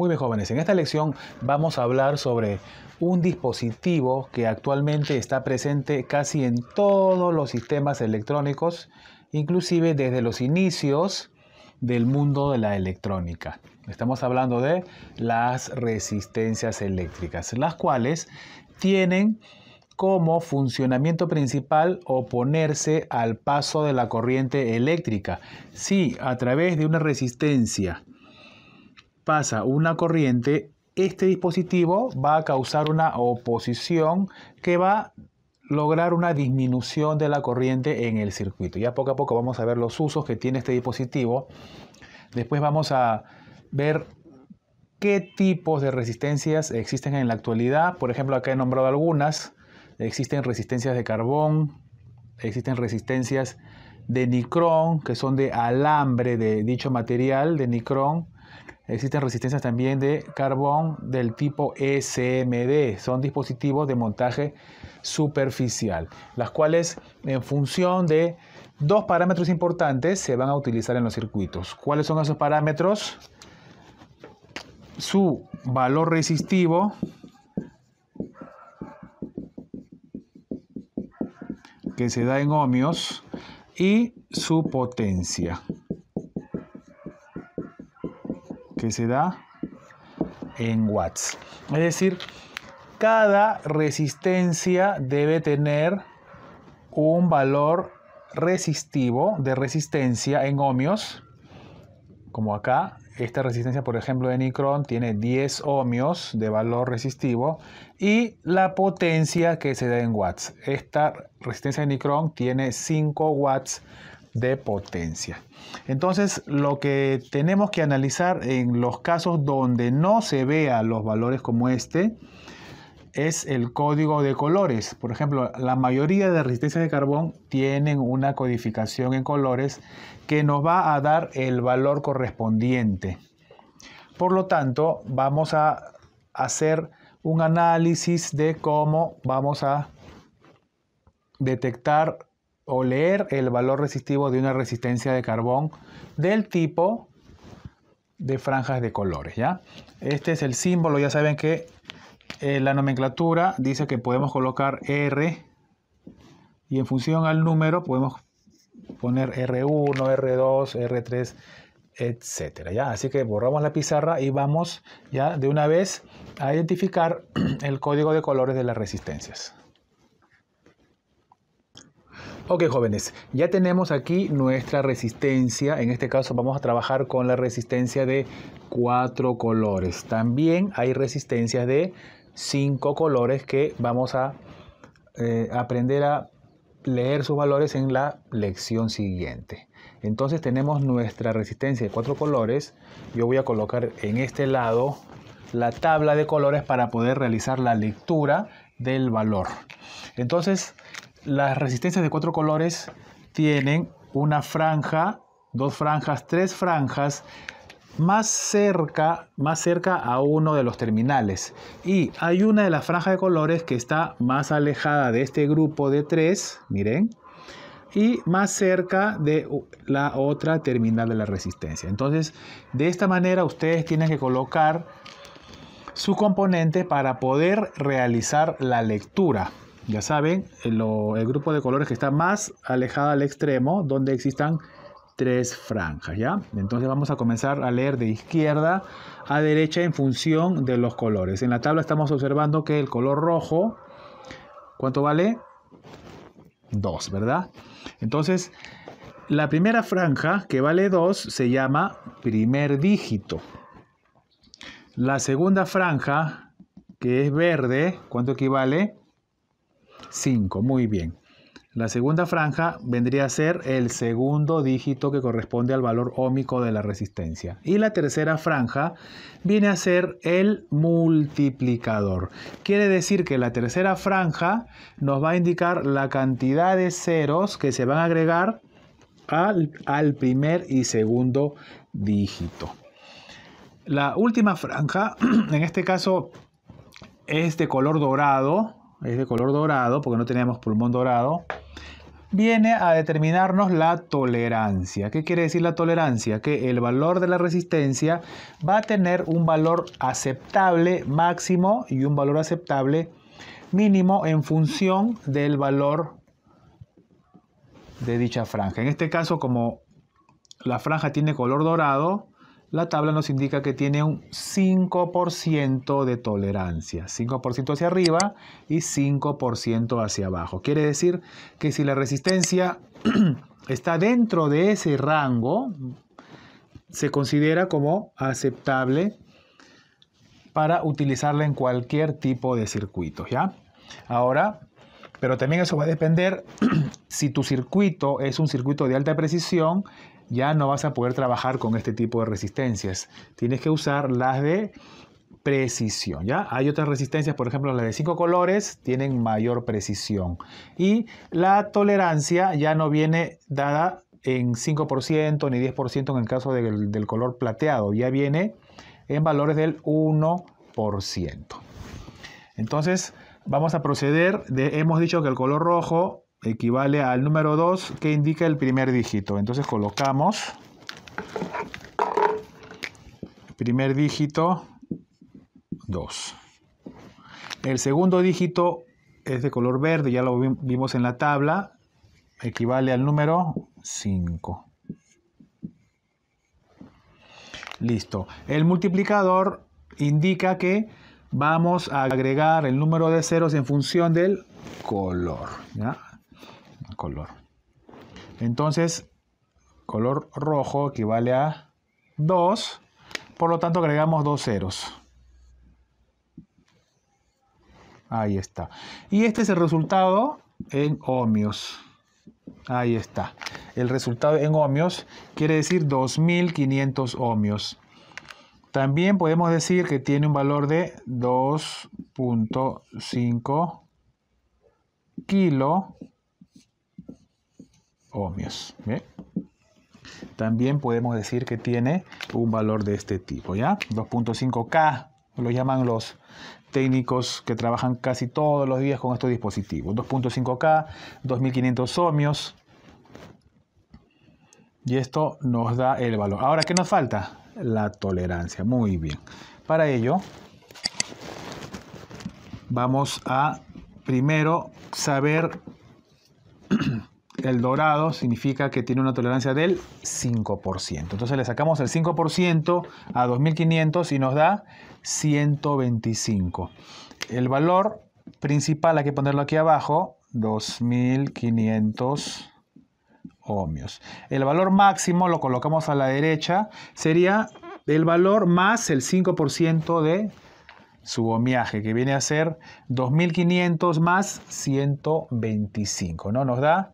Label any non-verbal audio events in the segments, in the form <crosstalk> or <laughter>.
Muy bien jóvenes, en esta lección vamos a hablar sobre un dispositivo que actualmente está presente casi en todos los sistemas electrónicos, inclusive desde los inicios del mundo de la electrónica. Estamos hablando de las resistencias eléctricas, las cuales tienen como funcionamiento principal oponerse al paso de la corriente eléctrica. Si a través de una resistencia pasa una corriente, este dispositivo va a causar una oposición que va a lograr una disminución de la corriente en el circuito. Ya poco a poco vamos a ver los usos que tiene este dispositivo. Después vamos a ver qué tipos de resistencias existen en la actualidad. Por ejemplo, acá he nombrado algunas. Existen resistencias de carbón, existen resistencias de nicrón, que son de alambre de dicho material de nicrón. Existen resistencias también de carbón del tipo SMD, e son dispositivos de montaje superficial, las cuales en función de dos parámetros importantes se van a utilizar en los circuitos. ¿Cuáles son esos parámetros? Su valor resistivo, que se da en ohmios, y su potencia. que se da en watts. Es decir, cada resistencia debe tener un valor resistivo de resistencia en ohmios, como acá. Esta resistencia, por ejemplo, de Nicron tiene 10 ohmios de valor resistivo y la potencia que se da en watts. Esta resistencia de Nicron tiene 5 watts de potencia. Entonces, lo que tenemos que analizar en los casos donde no se vea los valores como este es el código de colores. Por ejemplo, la mayoría de resistencias de carbón tienen una codificación en colores que nos va a dar el valor correspondiente. Por lo tanto, vamos a hacer un análisis de cómo vamos a detectar o leer el valor resistivo de una resistencia de carbón del tipo de franjas de colores. ¿ya? Este es el símbolo, ya saben que eh, la nomenclatura dice que podemos colocar R y en función al número podemos poner R1, R2, R3, etcétera. ¿ya? Así que borramos la pizarra y vamos ya de una vez a identificar <clears throat> el código de colores de las resistencias. Ok jóvenes, ya tenemos aquí nuestra resistencia, en este caso vamos a trabajar con la resistencia de cuatro colores. También hay resistencias de cinco colores que vamos a eh, aprender a leer sus valores en la lección siguiente. Entonces tenemos nuestra resistencia de cuatro colores. Yo voy a colocar en este lado la tabla de colores para poder realizar la lectura del valor. Entonces, las resistencias de cuatro colores tienen una franja, dos franjas, tres franjas más cerca, más cerca a uno de los terminales. Y hay una de las franjas de colores que está más alejada de este grupo de tres, miren, y más cerca de la otra terminal de la resistencia. Entonces, de esta manera ustedes tienen que colocar su componente para poder realizar la lectura. Ya saben, el, grupo de colores que está más alejado al extremo, donde existan tres franjas, ¿ya? Entonces vamos a comenzar a leer de izquierda a derecha en función de los colores. En la tabla estamos observando que el color rojo, ¿cuánto vale? 2, ¿verdad? Entonces, la primera franja que vale 2 se llama primer dígito. La segunda franja, que es verde, ¿cuánto equivale? 5. Muy bien. La segunda franja vendría a ser el segundo dígito que corresponde al valor ómico de la resistencia. Y la tercera franja viene a ser el multiplicador. Quiere decir que la tercera franja nos va a indicar la cantidad de ceros que se van a agregar al, al primer y segundo dígito. La última franja, <clears throat> en este caso, es de color dorado es de color dorado, porque no teníamos pulmón dorado, viene a determinarnos la tolerancia. ¿Qué quiere decir la tolerancia? Que el valor de la resistencia va a tener un valor aceptable máximo y un valor aceptable mínimo en función del valor de dicha franja. En este caso, como la franja tiene color dorado, la tabla nos indica que tiene un 5% de tolerancia, 5% hacia arriba y 5% hacia abajo. Quiere decir que si la resistencia <clears throat> está dentro de ese rango, se considera como aceptable para utilizarla en cualquier tipo de circuito, ¿ya? Ahora, pero también eso va a depender <clears throat> si tu circuito es un circuito de alta precisión ya no vas a poder trabajar con este tipo de resistencias. Tienes que usar las de precisión, ¿ya? Hay otras resistencias, por ejemplo, las de cinco colores tienen mayor precisión. Y la tolerancia ya no viene dada en 5% ni 10% en el caso del, color plateado, ya viene en valores del 1%. Entonces, vamos a proceder. hemos dicho que el color rojo equivale al número 2 que indica el primer dígito. Entonces colocamos primer dígito 2. El segundo dígito es de color verde, ya lo vimos en la tabla, equivale al número 5. Listo. El multiplicador indica que vamos a agregar el número de ceros en función del color. ¿ya? color. Entonces, color rojo equivale a 2, por lo tanto agregamos dos ceros. Ahí está. Y este es el resultado en ohmios. Ahí está. El resultado en ohmios quiere decir 2500 ohmios. También podemos decir que tiene un valor de 2.5 kilo ohmios. También podemos decir que tiene un valor de este tipo, ¿ya? 2.5K, lo llaman los técnicos que trabajan casi todos los días con estos dispositivos. 2.5K, 2500 ohmios. Y esto nos da el valor. Ahora, ¿qué nos falta? La tolerancia. Muy bien. Para ello, vamos a primero saber <clears throat> el dorado significa que tiene una tolerancia del 5%. Entonces le sacamos el 5% a 2500 y nos da 125. El valor principal hay que ponerlo aquí abajo, 2500 ohmios. El valor máximo lo colocamos a la derecha, sería el valor más el 5% de su ohmiaje, que viene a ser 2500 más 125, ¿no? Nos da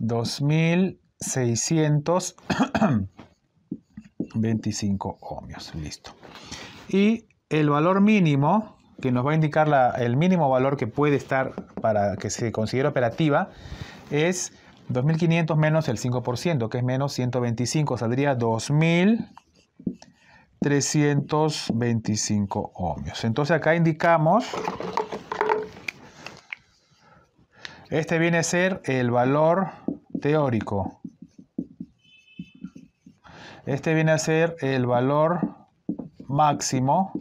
2.625 <clears throat> ohmios. Listo. Y el valor mínimo, que nos va a indicar la, el mínimo valor que puede estar para que se considere operativa, es 2.500 menos el 5%, que es menos 125, saldría 2.325 ohmios. Entonces acá indicamos, este viene a ser el valor teórico. Este viene a ser el valor máximo.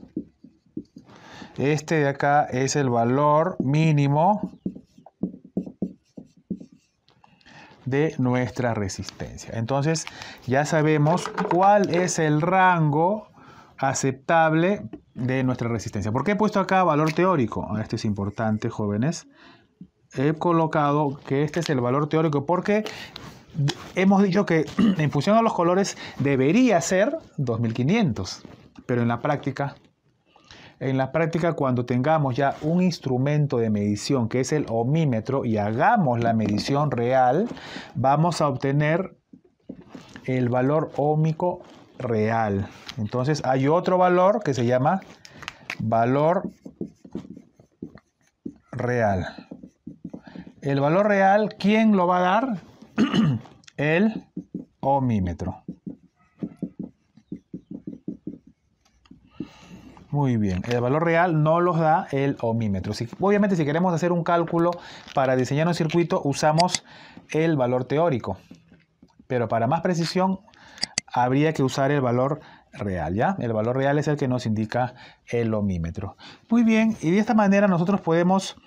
Este de acá es el valor mínimo de nuestra resistencia. Entonces ya sabemos cuál es el rango aceptable de nuestra resistencia. ¿Por qué he puesto acá valor teórico? Esto es importante, jóvenes he colocado que este es el valor teórico porque hemos dicho que en <clears throat> función a los colores debería ser 2500, pero en la práctica, en la práctica cuando tengamos ya un instrumento de medición que es el ohmímetro y hagamos la medición real, vamos a obtener el valor ómico real. Entonces hay otro valor que se llama valor real. El valor real, ¿quién lo va a dar? <clears throat> El ohmímetro. Muy bien, el valor real no los da el ohmímetro. obviamente si queremos hacer un cálculo para diseñar un circuito usamos el valor teórico, pero para más precisión habría que usar el valor real, ¿ya? El valor real es el que nos indica el ohmímetro. Muy bien, y de esta manera nosotros podemos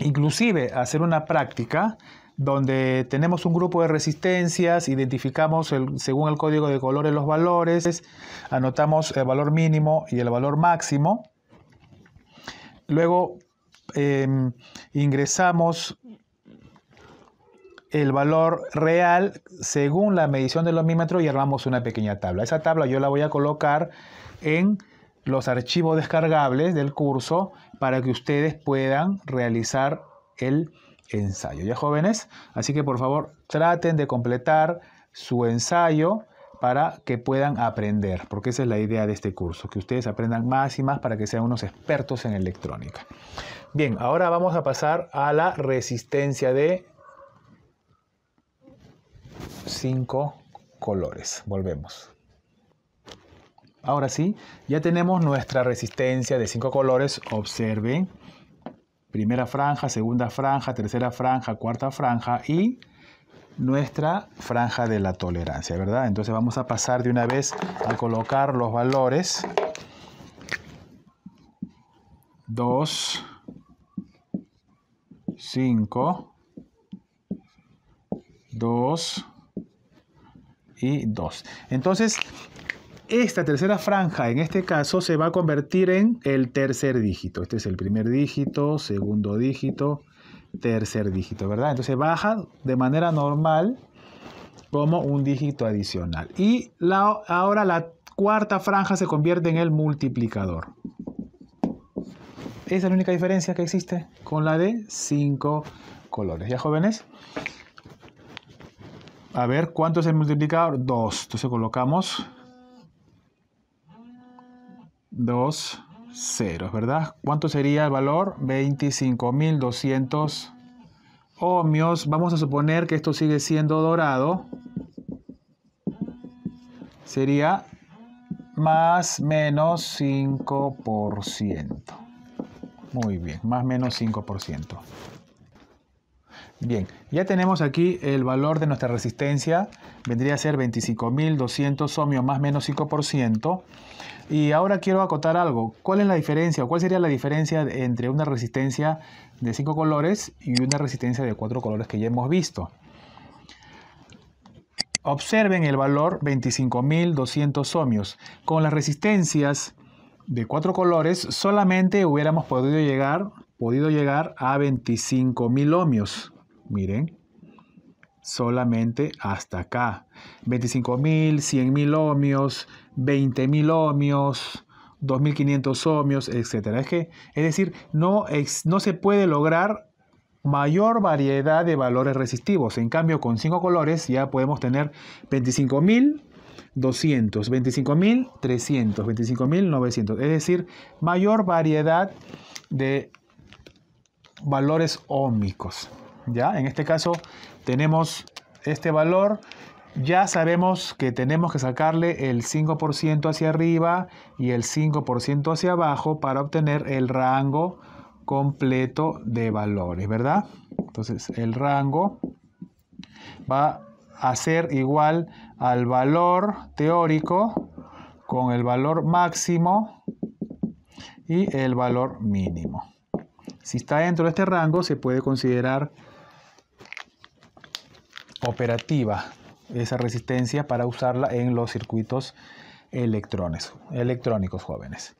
inclusive hacer una práctica donde tenemos un grupo de resistencias, identificamos el, según el código de colores los valores, anotamos el valor mínimo y el valor máximo, luego em, ingresamos el valor real según la medición del omímetro y armamos una pequeña tabla. Esa tabla yo la voy a colocar en los archivos descargables del curso para que ustedes puedan realizar el ensayo. ¿Ya jóvenes? Así que por favor traten de completar su ensayo para que puedan aprender, porque esa es la idea de este curso, que ustedes aprendan más y más para que sean unos expertos en electrónica. Bien, ahora vamos a pasar a la resistencia de cinco colores. Volvemos. Ahora sí, ya tenemos nuestra resistencia de cinco colores. Observe. Primera franja, segunda franja, tercera franja, cuarta franja y nuestra franja de la tolerancia, ¿verdad? Entonces vamos a pasar de una vez a colocar los valores 2, 5, 2 y 2. Entonces, esta tercera franja, en este caso, se va a convertir en el tercer dígito. Este es el primer dígito, segundo dígito, tercer dígito, ¿verdad? Entonces baja de manera normal como un dígito adicional. Y la, ahora la cuarta franja se convierte en el multiplicador. Esa es la única diferencia que existe con la de cinco colores. ¿Ya jóvenes? A ver, ¿cuánto es el multiplicador? Dos. Entonces colocamos dos ceros, ¿verdad? ¿Cuánto sería el valor? 25.200 ohmios. Vamos a suponer que esto sigue siendo dorado. Sería más menos 5%. Muy bien, más menos 5%. Bien, ya tenemos aquí el valor de nuestra resistencia, vendría a ser 25.200 ohmios más menos 5%. Y ahora quiero acotar algo, ¿cuál es la diferencia cuál sería la diferencia entre una resistencia de 5 colores y una resistencia de 4 colores que ya hemos visto? Observen el valor 25.200 ohmios. Con las resistencias de 4 colores solamente hubiéramos podido llegar, podido llegar a 25.000 ohmios miren, solamente hasta acá. 25.000, 100.000 ohmios, 20.000 ohmios, 2.500 ohmios, etc. Es, es decir, no, se puede lograr mayor variedad de valores resistivos. En cambio, con 5 colores ya podemos tener 25.000. 200, 25.300, 25.900, es decir, mayor variedad de valores ómicos. ¿ya? En este caso tenemos este valor, ya sabemos que tenemos que sacarle el 5% hacia arriba y el 5% hacia abajo para obtener el rango completo de valores, ¿verdad? Entonces el rango va a ser igual al valor teórico con el valor máximo y el valor mínimo. Si está dentro de este rango se puede considerar operativa esa resistencia para usarla en los circuitos electrones, electrónicos jóvenes.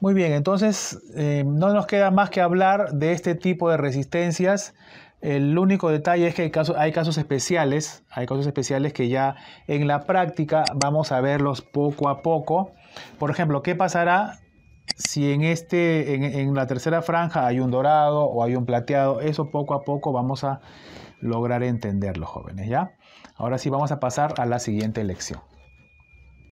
Muy bien, entonces eh, no nos queda más que hablar de este tipo de resistencias. El único detalle es que hay casos, hay casos especiales, hay casos especiales que ya en la práctica vamos a verlos poco a poco. Por ejemplo, ¿qué pasará si en, este, en la tercera franja hay un dorado o hay un plateado? Eso poco a poco vamos a lograr entenderlo, jóvenes, ¿ya? Ahora sí vamos a pasar a la siguiente lección.